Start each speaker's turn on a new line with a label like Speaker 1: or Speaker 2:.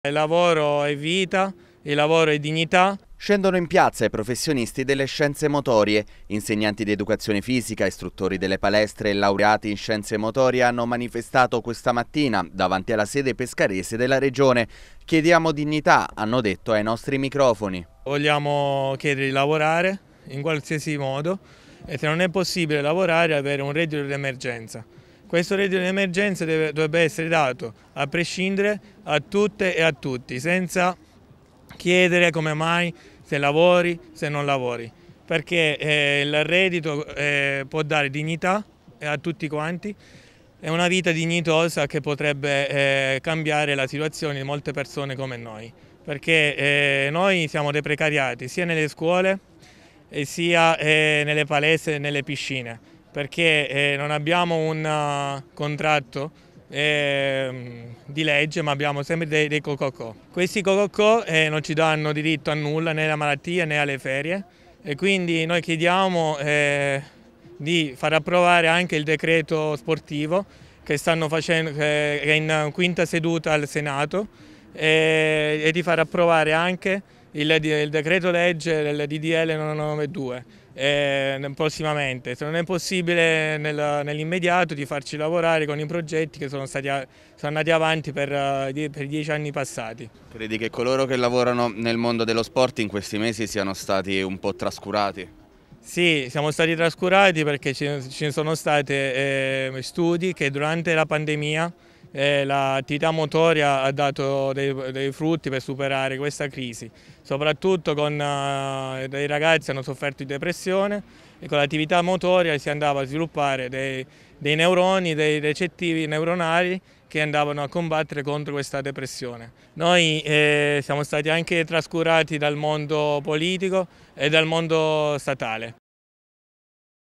Speaker 1: Il lavoro è vita, il lavoro è dignità.
Speaker 2: Scendono in piazza i professionisti delle scienze motorie. Insegnanti di educazione fisica, istruttori delle palestre e laureati in scienze motorie hanno manifestato questa mattina davanti alla sede pescarese della regione. Chiediamo dignità, hanno detto ai nostri microfoni.
Speaker 1: Vogliamo chiedere di lavorare in qualsiasi modo e se non è possibile lavorare avere un reddito d'emergenza. Questo reddito di emergenza deve, dovrebbe essere dato a prescindere a tutte e a tutti, senza chiedere come mai, se lavori, se non lavori, perché eh, il reddito eh, può dare dignità eh, a tutti quanti, è una vita dignitosa che potrebbe eh, cambiare la situazione di molte persone come noi, perché eh, noi siamo dei precariati sia nelle scuole eh, sia nelle palestre e nelle piscine perché eh, non abbiamo un uh, contratto eh, di legge ma abbiamo sempre dei, dei cococò. Questi cococò eh, non ci danno diritto a nulla né alla malattia né alle ferie e quindi noi chiediamo eh, di far approvare anche il decreto sportivo che stanno facendo che è in quinta seduta al Senato e, eh, e di far approvare anche il, il decreto legge del DDL 992 eh, prossimamente. Se non è possibile nel, nell'immediato di farci lavorare con i progetti che sono, stati, sono andati avanti per, eh, per, dieci anni passati.
Speaker 2: Credi che coloro che lavorano nel mondo dello sport in questi mesi siano stati un po' trascurati?
Speaker 1: Sì, siamo stati trascurati perché ci, ci sono stati eh, studi che durante la pandemia eh, l'attività motoria ha dato dei, dei, frutti per superare questa crisi, soprattutto con eh, dei ragazzi che hanno sofferto di depressione e con l'attività motoria si andava a sviluppare dei, dei neuroni, dei recettivi neuronali che andavano a combattere contro questa depressione. Noi eh, siamo stati anche trascurati dal mondo politico e dal mondo statale.